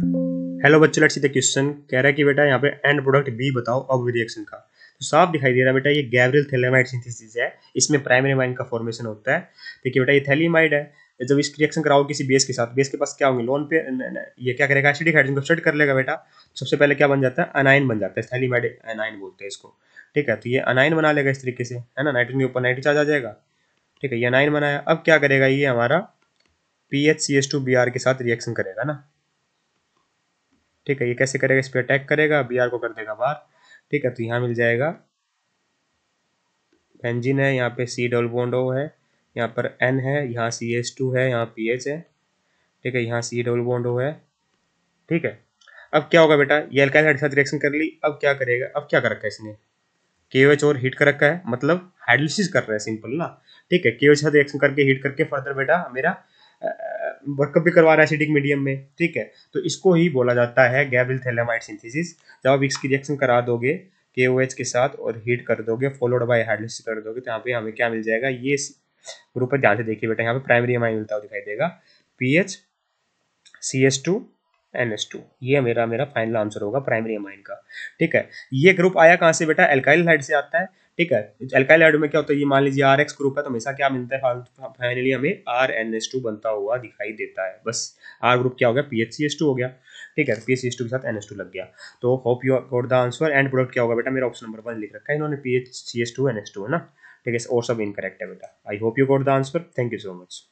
hello बच्चे let's see the question कह रहा है कि बेटा यहाँ पे एंड प्रोडक्ट बी बताओ अब रिएक्शन का तो साफ दिखाई दे रहा है बेटा ये गैब्रियल थैलेमाइड सिंथेसिस है इसमें प्राइमरी माइन का फॉर्मेशन होता है देखिए बेटा ये थैलीमाइड है जब इस रिएक्शन कराओ किसी बेस के साथ बेस के पास क्या होंगे लोन पे न, न, न, ये क्या करेगा एसिडिक हाइड्रोजन को सेट कर लेगा बेटा सबसे पहले क्या बन जाता है अनाइन बन जाता है थैलीमाइड अनाइन बोलते हैं इसको ठीक है तो ये अनाइन बना लेगा इस तरीके से है ना नाइट्रोजन के ऊपर नाइट्रिक चार्ज आ जाएगा ठीक है ये अनाइन बनाया अब क्या करेगा ये हमारा P H C S two B R के साथ रिएक्शन करेगा ना ठीक है ये कैसे करेगा इस पर अटैक करेगा बी को कर देगा बार ठीक है तो यहाँ मिल जाएगा बेंजिन है यहाँ पे सी डबल बोन्ड ओ है यहाँ पर एन है यहाँ सी एस टू है यहाँ पी एच है ठीक है यहाँ सी डबल बोन्ड ओ है ठीक है अब क्या होगा बेटा ये एल्काइल हाइड साथ रिएक्शन कर ली अब क्या करेगा अब क्या कर रखा है इसने के एच और हीट कर रखा है मतलब हाइड्रोलिसिस कर रहा है सिंपल ना ठीक है के एच साथ रिएक्शन करके हीट करके फर्दर बेटा मेरा वर्कअप भी करवा रहा है एसिडिक मीडियम में ठीक है तो इसको ही बोला जाता है गैबिल थैलेमाइड सिंथेसिस जब आप इसकी रिएक्शन करा दोगे के ओ एच के साथ और हीट कर दोगे फॉलोड बाई हाइड्रोस कर दोगे तो यहाँ पे हमें क्या मिल जाएगा ये ग्रुप पर ध्यान से देखिए बेटा यहाँ पे प्राइमरी एमाइन मिलता हुआ दिखाई देगा P H C S two N S two ये मेरा मेरा फाइनल आंसर होगा प्राइमरी एमाइन का ठीक है ये ग्रुप आया कहाँ से बेटा एल्काइल हाइड से आता है ठीक है एल्काइल एडो में क्या होता है ये मान लीजिए आर एक्स ग्रुप है तो हमेशा क्या मिलता है फाइनली हमें आर एन एस टू बनता हुआ दिखाई देता है बस आर ग्रुप क्या हो गया P H C S two हो गया ठीक है P H C S two के साथ एन एस टू लग गया तो hope you got the answer and product क्या होगा बेटा मेरा ऑप्शन नंबर वन लिख रखा है इन्होंने P H C S two N S two है ना ठीक है और सब इनकरेक्ट है बेटा I hope you got the answer thank you so much